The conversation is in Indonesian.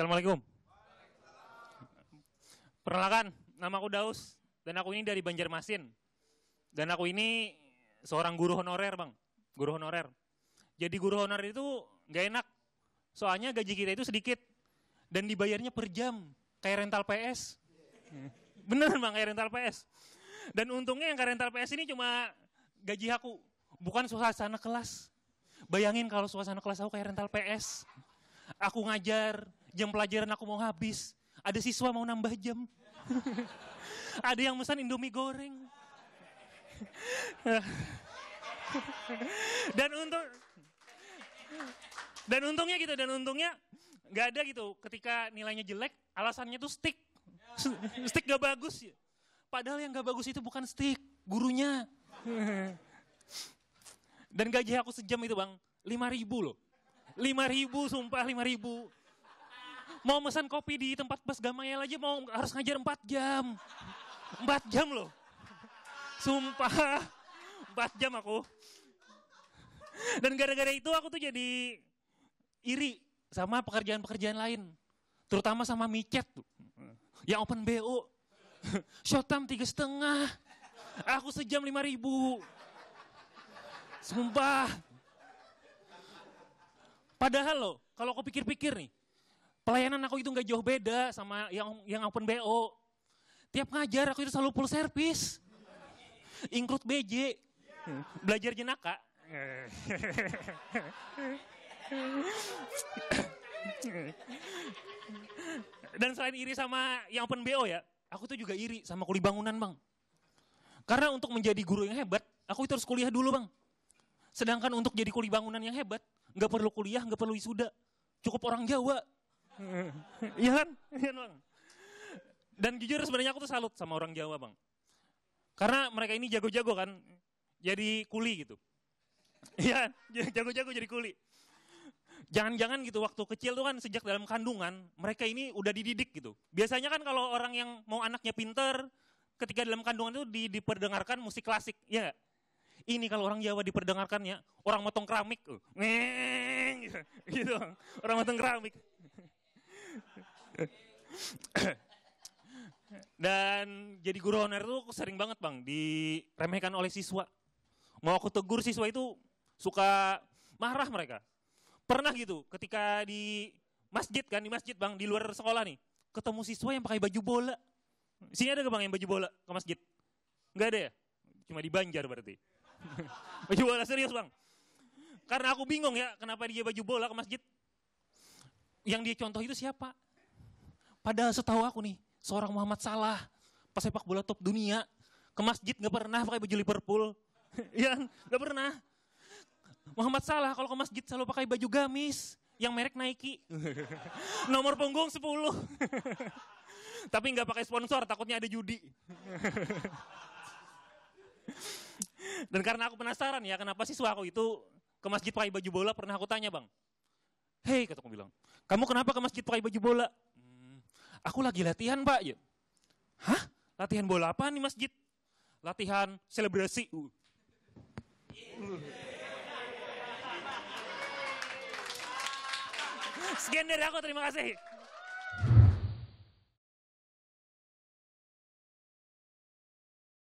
Assalamualaikum. Perkenalkan, nama aku Daus dan aku ini dari Banjarmasin. Dan aku ini seorang guru honorer, Bang. Guru honorer. Jadi guru honorer itu nggak enak. Soalnya gaji kita itu sedikit dan dibayarnya per jam, kayak rental PS. Bener Bang, kayak rental PS. Dan untungnya yang kayak rental PS ini cuma gaji aku, bukan suasana kelas. Bayangin kalau suasana kelas aku kayak rental PS. Aku ngajar, jam pelajaran aku mau habis. Ada siswa mau nambah jam. Ada yang pesan Indomie goreng. dan untuk dan untungnya gitu, dan untungnya nggak ada gitu. Ketika nilainya jelek, alasannya tuh stick, stick gak bagus. ya Padahal yang gak bagus itu bukan stick, gurunya. Dan gaji aku sejam itu bang, lima ribu loh. Lima ribu, sumpah lima ribu mau pesan kopi di tempat bus Gamayel aja mau harus ngajar 4 jam. 4 jam loh. Sumpah. 4 jam aku. Dan gara-gara itu aku tuh jadi iri sama pekerjaan-pekerjaan lain. Terutama sama micet tuh. Yang open BO. Short tiga setengah. Aku sejam lima ribu. Sumpah. Padahal loh, kalau aku pikir-pikir nih, Pelayanan aku itu nggak jauh beda sama yang yang open BO. Tiap ngajar aku itu selalu full service. Include BJ. Belajar jenaka. Dan selain iri sama yang open BO ya, aku tuh juga iri sama kuli bangunan bang. Karena untuk menjadi guru yang hebat, aku itu harus kuliah dulu bang. Sedangkan untuk jadi kuli bangunan yang hebat, nggak perlu kuliah, nggak perlu wisuda. Cukup orang Jawa, Iya kan? Iya kan, bang. Dan jujur sebenarnya aku tuh salut sama orang Jawa bang. Karena mereka ini jago-jago kan, jadi kuli gitu. Iya, jago-jago jadi kuli. Jangan-jangan gitu waktu kecil tuh kan sejak dalam kandungan mereka ini udah dididik gitu. Biasanya kan kalau orang yang mau anaknya pinter, ketika dalam kandungan itu di, diperdengarkan musik klasik, ya Ini kalau orang Jawa diperdengarkannya, orang motong keramik, neng, uh, gitu, orang motong keramik. Dan jadi guru honorer tuh sering banget bang diremehkan oleh siswa. Mau aku tegur siswa itu suka marah mereka. Pernah gitu ketika di masjid kan di masjid bang di luar sekolah nih ketemu siswa yang pakai baju bola. Sini ada gak bang yang baju bola ke masjid? Gak ada ya? Cuma di Banjar berarti. baju bola serius bang. Karena aku bingung ya kenapa dia baju bola ke masjid yang dia contoh itu siapa? Padahal setahu aku nih, seorang Muhammad Salah, pas pesepak bola top dunia, ke masjid gak pernah pakai baju Liverpool, ya kan? gak pernah. Muhammad Salah kalau ke masjid selalu pakai baju gamis yang merek Nike, nomor punggung 10. Tapi gak pakai sponsor, takutnya ada judi. Dan karena aku penasaran ya, kenapa siswa aku itu ke masjid pakai baju bola pernah aku tanya bang, Hei, kata aku bilang, kamu kenapa ke masjid pakai baju bola? Hmm, aku lagi latihan, Pak. Ya. Hah? Latihan bola apa nih masjid? Latihan selebrasi. Uh. Uh. Sekian dari aku, terima kasih.